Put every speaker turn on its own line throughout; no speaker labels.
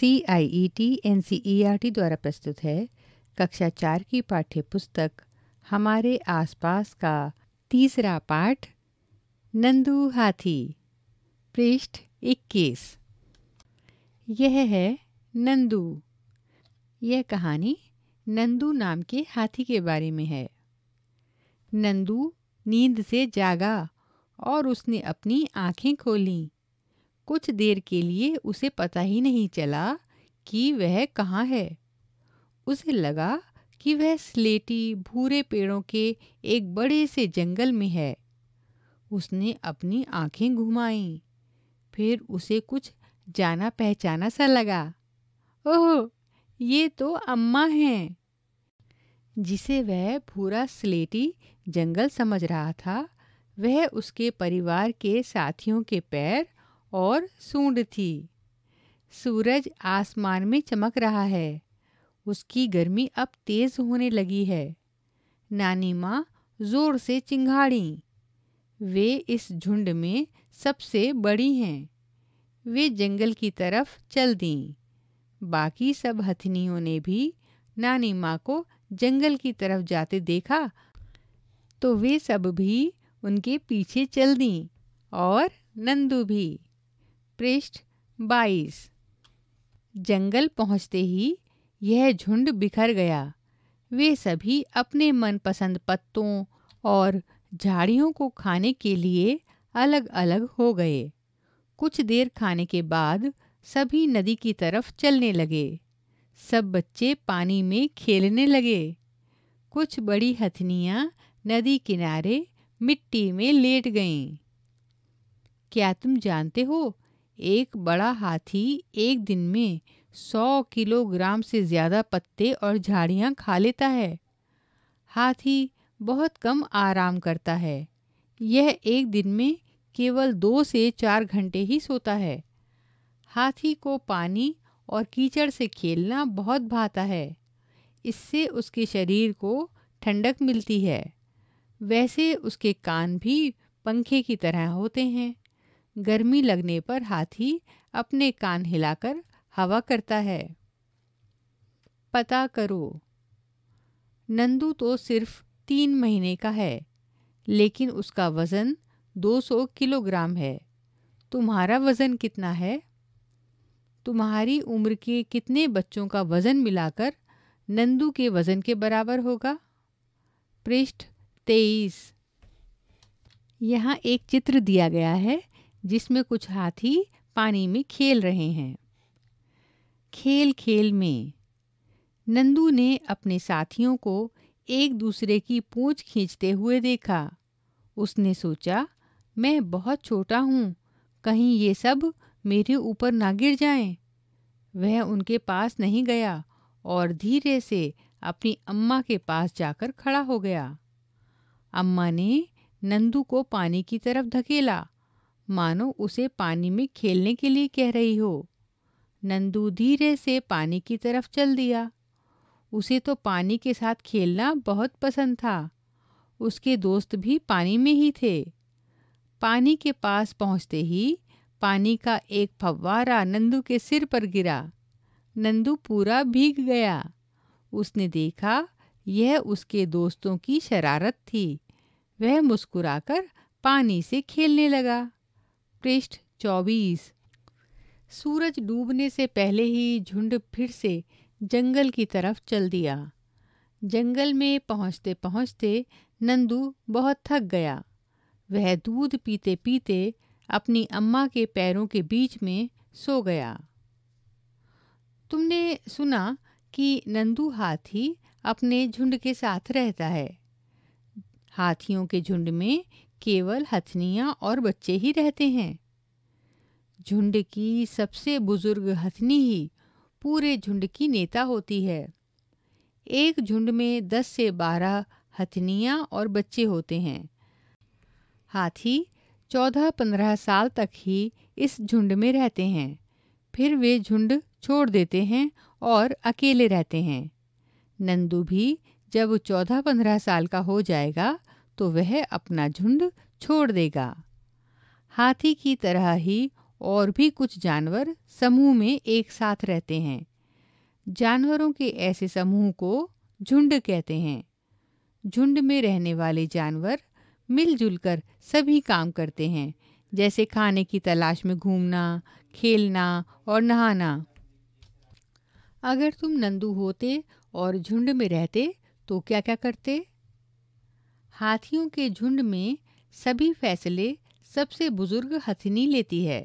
C I E T N C E R T द्वारा प्रस्तुत है कक्षा चार की पाठ्य पुस्तक हमारे आसपास का तीसरा पाठ नंदू हाथी पृष्ठ 21 यह है नंदू यह कहानी नंदू नाम के हाथी के बारे में है नंदू नींद से जागा और उसने अपनी आंखें खोलीं कुछ देर के लिए उसे पता ही नहीं चला कि वह कहाँ है उसे लगा कि वह स्लेटी भूरे पेड़ों के एक बड़े से जंगल में है उसने अपनी आंखें घुमाई फिर उसे कुछ जाना पहचाना सा लगा ओह ये तो अम्मा हैं जिसे वह भूरा स्लेटी जंगल समझ रहा था वह उसके परिवार के साथियों के पैर और सूंड थी सूरज आसमान में चमक रहा है उसकी गर्मी अब तेज होने लगी है नानी माँ जोर से चिंघाड़ी वे इस झुंड में सबसे बड़ी हैं वे जंगल की तरफ चल दीं बाकी सब हथनियों ने भी नानी माँ को जंगल की तरफ जाते देखा तो वे सब भी उनके पीछे चल दीं और नंदू भी पृष्ठ बाईस जंगल पहुंचते ही यह झुंड बिखर गया वे सभी अपने मनपसंद पत्तों और झाड़ियों को खाने के लिए अलग अलग हो गए कुछ देर खाने के बाद सभी नदी की तरफ चलने लगे सब बच्चे पानी में खेलने लगे कुछ बड़ी हथनियाँ नदी किनारे मिट्टी में लेट गईं क्या तुम जानते हो एक बड़ा हाथी एक दिन में सौ किलोग्राम से ज़्यादा पत्ते और झाड़ियाँ खा लेता है हाथी बहुत कम आराम करता है यह एक दिन में केवल दो से चार घंटे ही सोता है हाथी को पानी और कीचड़ से खेलना बहुत भाता है इससे उसके शरीर को ठंडक मिलती है वैसे उसके कान भी पंखे की तरह होते हैं गर्मी लगने पर हाथी अपने कान हिलाकर हवा करता है पता करो नंदू तो सिर्फ तीन महीने का है लेकिन उसका वज़न 200 किलोग्राम है तुम्हारा वज़न कितना है तुम्हारी उम्र के कितने बच्चों का वज़न मिलाकर नंदू के वज़न के बराबर होगा पृष्ठ तेईस यहाँ एक चित्र दिया गया है जिसमें कुछ हाथी पानी में खेल रहे हैं खेल खेल में नंदू ने अपने साथियों को एक दूसरे की पूंछ खींचते हुए देखा उसने सोचा मैं बहुत छोटा हूँ कहीं ये सब मेरे ऊपर ना गिर जाएं। वह उनके पास नहीं गया और धीरे से अपनी अम्मा के पास जाकर खड़ा हो गया अम्मा ने नंदू को पानी की तरफ धकेला मानो उसे पानी में खेलने के लिए कह रही हो नंदू धीरे से पानी की तरफ चल दिया उसे तो पानी के साथ खेलना बहुत पसंद था उसके दोस्त भी पानी में ही थे पानी के पास पहुंचते ही पानी का एक फव्वारा नंदू के सिर पर गिरा नंदू पूरा भीग गया उसने देखा यह उसके दोस्तों की शरारत थी वह मुस्कुराकर पानी से खेलने लगा पृष्ठ चौबीस सूरज डूबने से पहले ही झुंड फिर से जंगल की तरफ चल दिया जंगल में पहुंचते पहुंचते नंदू बहुत थक गया वह दूध पीते पीते अपनी अम्मा के पैरों के बीच में सो गया तुमने सुना कि नंदू हाथी अपने झुंड के साथ रहता है हाथियों के झुंड में केवल हथनियाँ और बच्चे ही रहते हैं झुंड की सबसे बुजुर्ग हथनी ही पूरे झुंड की नेता होती है एक झुंड में दस से बारह हथनियाँ और बच्चे होते हैं हाथी चौदह पंद्रह साल तक ही इस झुंड में रहते हैं फिर वे झुंड छोड़ देते हैं और अकेले रहते हैं नंदू भी जब वो चौदह पंद्रह साल का हो जाएगा तो वह अपना झुंड छोड़ देगा हाथी की तरह ही और भी कुछ जानवर समूह में एक साथ रहते हैं जानवरों के ऐसे समूह को झुंड कहते हैं झुंड में रहने वाले जानवर मिलजुल कर सभी काम करते हैं जैसे खाने की तलाश में घूमना खेलना और नहाना अगर तुम नंदू होते और झुंड में रहते तो क्या क्या करते हाथियों के झुंड में सभी फैसले सबसे बुजुर्ग हथिनी लेती है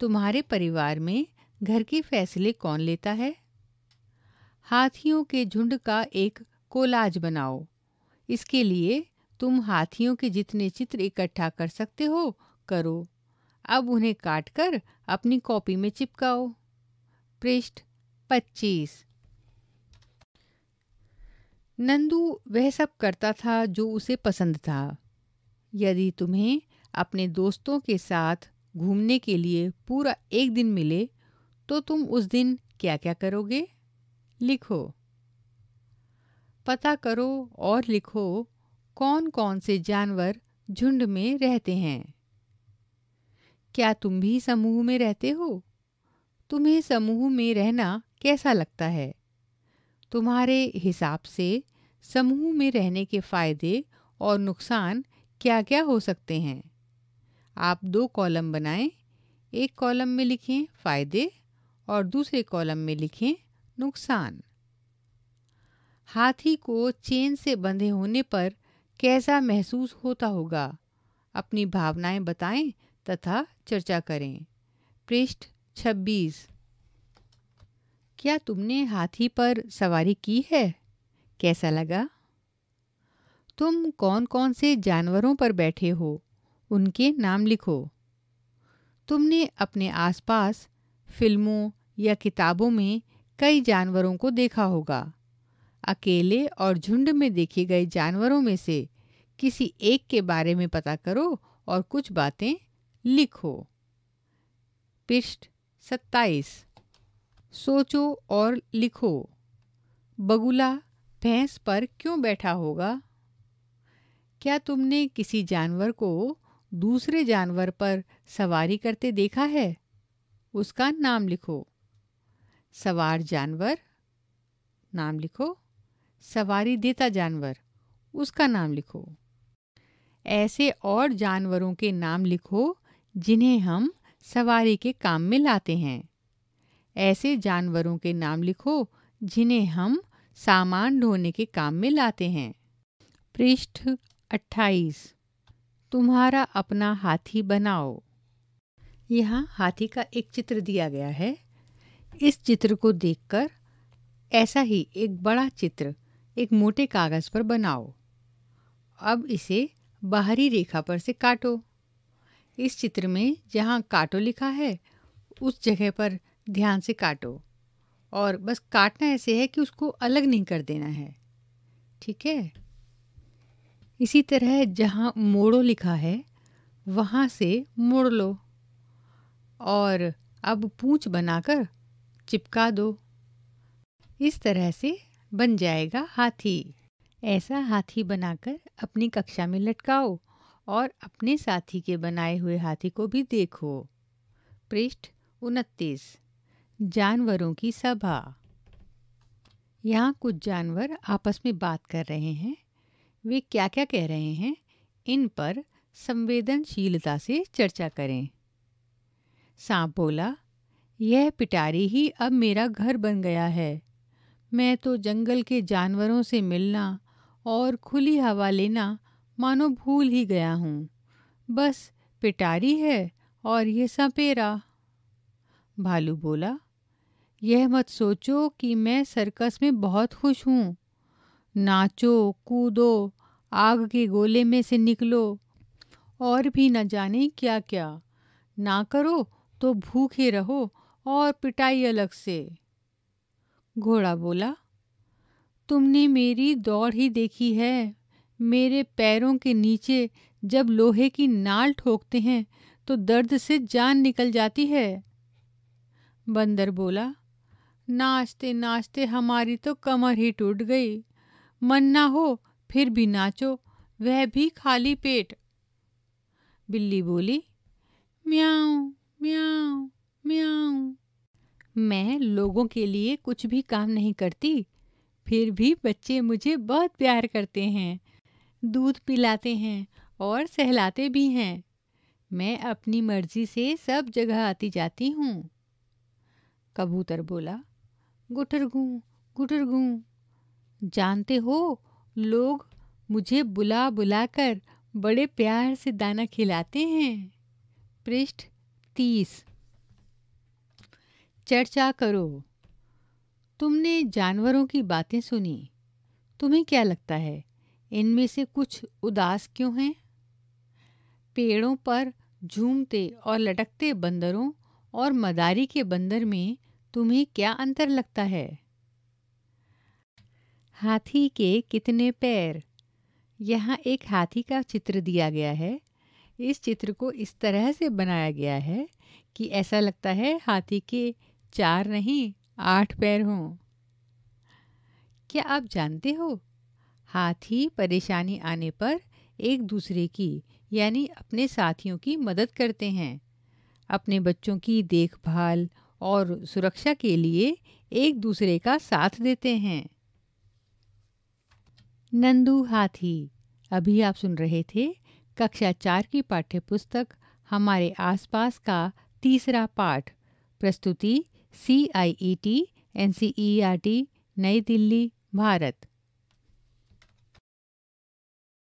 तुम्हारे परिवार में घर के फैसले कौन लेता है हाथियों के झुंड का एक कोलाज बनाओ इसके लिए तुम हाथियों के जितने चित्र इकट्ठा कर सकते हो करो अब उन्हें काटकर अपनी कॉपी में चिपकाओ पृष्ठ पच्चीस नंदू वह सब करता था जो उसे पसंद था यदि तुम्हें अपने दोस्तों के साथ घूमने के लिए पूरा एक दिन मिले तो तुम उस दिन क्या क्या करोगे लिखो पता करो और लिखो कौन कौन से जानवर झुंड में रहते हैं क्या तुम भी समूह में रहते हो तुम्हें समूह में रहना कैसा लगता है तुम्हारे हिसाब से समूह में रहने के फ़ायदे और नुकसान क्या क्या हो सकते हैं आप दो कॉलम बनाएं एक कॉलम में लिखें फ़ायदे और दूसरे कॉलम में लिखें नुकसान हाथी को चेन से बंधे होने पर कैसा महसूस होता होगा अपनी भावनाएं बताएं तथा चर्चा करें पृष्ठ छब्बीस क्या तुमने हाथी पर सवारी की है कैसा लगा तुम कौन कौन से जानवरों पर बैठे हो उनके नाम लिखो तुमने अपने आसपास फिल्मों या किताबों में कई जानवरों को देखा होगा अकेले और झुंड में देखे गए जानवरों में से किसी एक के बारे में पता करो और कुछ बातें लिखो पृष्ठ सत्ताईस सोचो और लिखो बगुला भैंस पर क्यों बैठा होगा क्या तुमने किसी जानवर को दूसरे जानवर पर सवारी करते देखा है उसका नाम लिखो सवार जानवर नाम लिखो सवारी देता जानवर उसका नाम लिखो ऐसे और जानवरों के नाम लिखो जिन्हें हम सवारी के काम में लाते हैं ऐसे जानवरों के नाम लिखो जिन्हें हम सामान ढोने के काम में लाते हैं पृष्ठ अट्ठाईस तुम्हारा अपना हाथी बनाओ यहाँ हाथी का एक चित्र दिया गया है इस चित्र को देखकर ऐसा ही एक बड़ा चित्र एक मोटे कागज़ पर बनाओ अब इसे बाहरी रेखा पर से काटो इस चित्र में जहाँ काटो लिखा है उस जगह पर ध्यान से काटो और बस काटना ऐसे है कि उसको अलग नहीं कर देना है ठीक है इसी तरह जहाँ मोड़ो लिखा है वहाँ से मोड़ लो और अब पूँछ बनाकर चिपका दो इस तरह से बन जाएगा हाथी ऐसा हाथी बनाकर अपनी कक्षा में लटकाओ और अपने साथी के बनाए हुए हाथी को भी देखो पृष्ठ उनतीस जानवरों की सभा यहाँ कुछ जानवर आपस में बात कर रहे हैं वे क्या क्या कह रहे हैं इन पर संवेदनशीलता से चर्चा करें सांप बोला यह पिटारी ही अब मेरा घर बन गया है मैं तो जंगल के जानवरों से मिलना और खुली हवा लेना मानो भूल ही गया हूँ बस पिटारी है और यह सपेरा भालू बोला यह मत सोचो कि मैं सर्कस में बहुत खुश हूँ नाचो कूदो आग के गोले में से निकलो और भी न जाने क्या क्या ना करो तो भूखे रहो और पिटाई अलग से घोड़ा बोला तुमने मेरी दौड़ ही देखी है मेरे पैरों के नीचे जब लोहे की नाल ठोकते हैं तो दर्द से जान निकल जाती है बंदर बोला नाचते नाचते हमारी तो कमर ही टूट गई मन ना हो फिर भी नाचो वह भी खाली पेट बिल्ली बोली म्याऊ म्याऊ म्याऊ मैं लोगों के लिए कुछ भी काम नहीं करती फिर भी बच्चे मुझे बहुत प्यार करते हैं दूध पिलाते हैं और सहलाते भी हैं मैं अपनी मर्जी से सब जगह आती जाती हूँ कबूतर बोला गुटरगूं गुटरगूं जानते हो लोग मुझे बुला बुला कर बड़े प्यार से दाना खिलाते हैं पृष्ठ तीस चर्चा करो तुमने जानवरों की बातें सुनी तुम्हें क्या लगता है इनमें से कुछ उदास क्यों हैं पेड़ों पर झूमते और लटकते बंदरों और मदारी के बंदर में तुम्हें क्या अंतर लगता है हाथी के कितने पैर यहाँ एक हाथी का चित्र दिया गया है इस चित्र को इस तरह से बनाया गया है कि ऐसा लगता है हाथी के चार नहीं आठ पैर हों क्या आप जानते हो हाथी परेशानी आने पर एक दूसरे की यानी अपने साथियों की मदद करते हैं अपने बच्चों की देखभाल और सुरक्षा के लिए एक दूसरे का साथ देते हैं नंदू हाथी अभी आप सुन रहे थे कक्षा चार की पाठ्य पुस्तक हमारे आसपास का तीसरा पाठ प्रस्तुति C I E T N C E R T नई दिल्ली भारत